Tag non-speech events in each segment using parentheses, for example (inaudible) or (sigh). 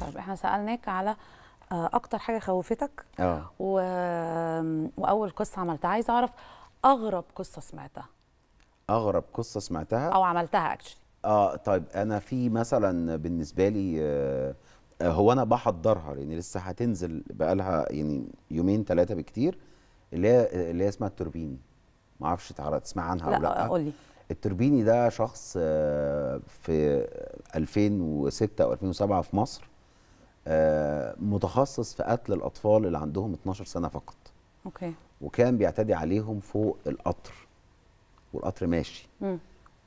طيب احنا سالناك على آه، اكتر حاجه خوفتك اه و... واول قصه عملتها عايزه اعرف اغرب قصه سمعتها اغرب قصه سمعتها او عملتها اكشلي اه طيب انا في مثلا بالنسبه لي آه هو انا بحضرها لان لسه هتنزل بقالها يعني يومين ثلاثه بكتير اللي هي اللي هي اسمها التوربيني ما اعرفش تسمع عنها لا او لا قول لي التوربيني ده شخص آه، في 2006 او 2007 في مصر آه، متخصص في قتل الاطفال اللي عندهم 12 سنه فقط اوكي وكان بيعتدي عليهم فوق القطر والقطر ماشي م.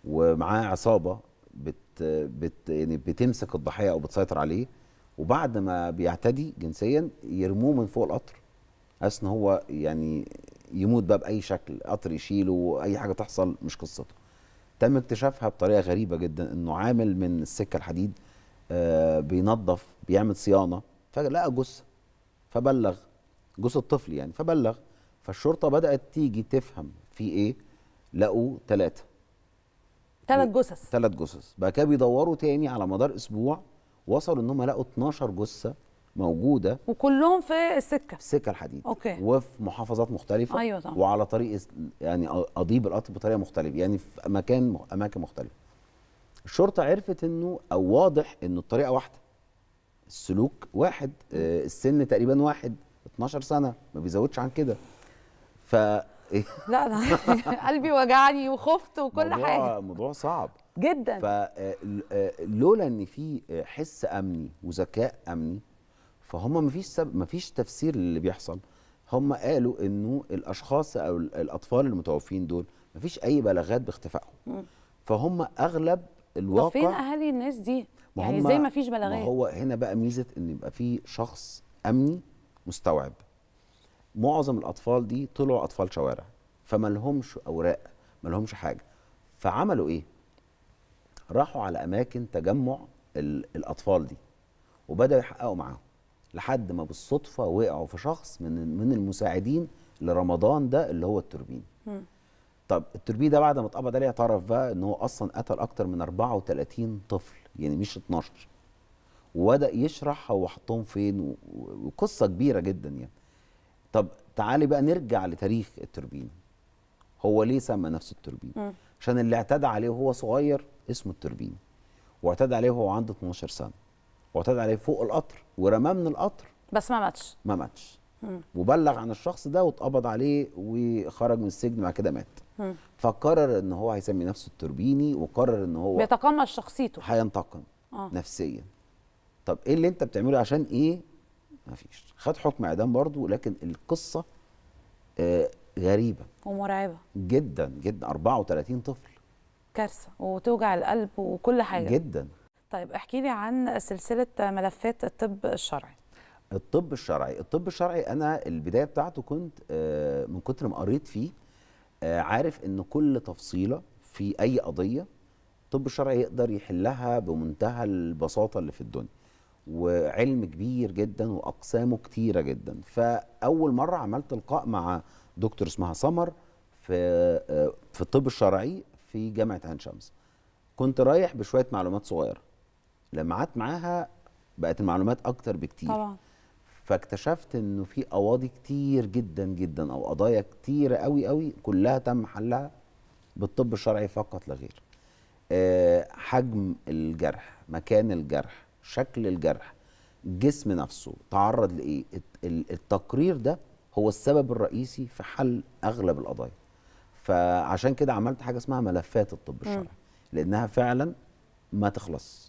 ومعاه عصابه بت بت يعني بتمسك الضحيه او بتسيطر عليه وبعد ما بيعتدي جنسيا يرموه من فوق القطر حاسس ان هو يعني يموت بقى باي شكل قطر يشيله اي حاجه تحصل مش قصته تم اكتشافها بطريقه غريبه جدا انه عامل من السكه الحديد آه، بينظف بيعمل صيانه فلقى جثه فبلغ جثه الطفل يعني فبلغ فالشرطه بدات تيجي تفهم في ايه لقوا ثلاثه ثلاث جثث ثلاث جثث بقى كده بيدوروا تاني على مدار اسبوع وصلوا ان هم لقوا 12 جثه موجوده وكلهم في السكه في السكه الحديد اوكي وفي محافظات مختلفه ايوه طبعا وعلى طريق يعني اضيب القطر بطريقه مختلفه يعني في مكان اماكن مختلفه الشرطه عرفت انه او واضح انه الطريقه واحده السلوك واحد آه، السن تقريبا واحد 12 سنه ما بيزودش عن كده ف (laughs) لا لا قلبي وجعني وخفت وكل موضوع حاجه موضوع صعب جدا فلولا آه، آه، ان في حس امني وذكاء امني فهم مفيش سب... مفيش تفسير للي بيحصل هم قالوا انه الاشخاص او الاطفال المتوفين دول مفيش اي بلاغات باختفائهم فهم اغلب الواقع فين اهالي الناس دي يعني ازاي ما فيش بلاغات ما هو هنا بقى ميزه ان يبقى في شخص امني مستوعب معظم الاطفال دي طلعوا اطفال شوارع فما لهمش اوراق ما لهمش حاجه فعملوا ايه راحوا على اماكن تجمع الاطفال دي وبداوا يحققوا معاهم لحد ما بالصدفه وقعوا في شخص من من المساعدين لرمضان ده اللي هو التوربين طب التربيه ده بعد ما اتقبض عليه اعترف بقى ان هو اصلا قتل اكتر من 34 طفل يعني مش 12 وبدا يشرح هو حطهم فين وقصه كبيره جدا يعني طب تعالي بقى نرجع لتاريخ التوربين هو ليه سمى نفسه التوربين عشان اللي اعتدى عليه وهو صغير اسمه التوربين واعتدى عليه وهو عنده 12 سنه واعتدى عليه فوق القطر ورماه من القطر بس ما ماتش ما ماتش وبلغ عن الشخص ده واتقبض عليه وخرج من السجن بعد كده مات فقرر ان هو هيسمي نفسه التوربيني وقرر ان هو بيتقمص شخصيته هينتقم آه. نفسيا طب ايه اللي انت بتعمله عشان ايه مفيش خد حكم اعدام برضه لكن القصه آه غريبه ومرعبه جدا جدا 34 طفل كارثه وتوجع القلب وكل حاجه جدا طيب احكي لي عن سلسله ملفات الطب الشرعي الطب الشرعي الطب الشرعي انا البدايه بتاعته كنت آه، من كتر ما قريت فيه آه، عارف ان كل تفصيله في اي قضيه الطب الشرعي يقدر يحلها بمنتهى البساطه اللي في الدنيا وعلم كبير جدا واقسامه كتيره جدا فاول مره عملت لقاء مع دكتور اسمها سمر في آه، في الطب الشرعي في جامعه عين شمس كنت رايح بشويه معلومات صغيره لما قعدت معاها بقت المعلومات اكتر بكتير طبعا فاكتشفت انه في قواضي كتير جدا جدا او قضايا كتيره قوي قوي كلها تم حلها بالطب الشرعي فقط لا غير أه حجم الجرح مكان الجرح شكل الجرح الجسم نفسه تعرض لايه التقرير ده هو السبب الرئيسي في حل اغلب القضايا فعشان كده عملت حاجه اسمها ملفات الطب الشرعي لانها فعلا ما تخلص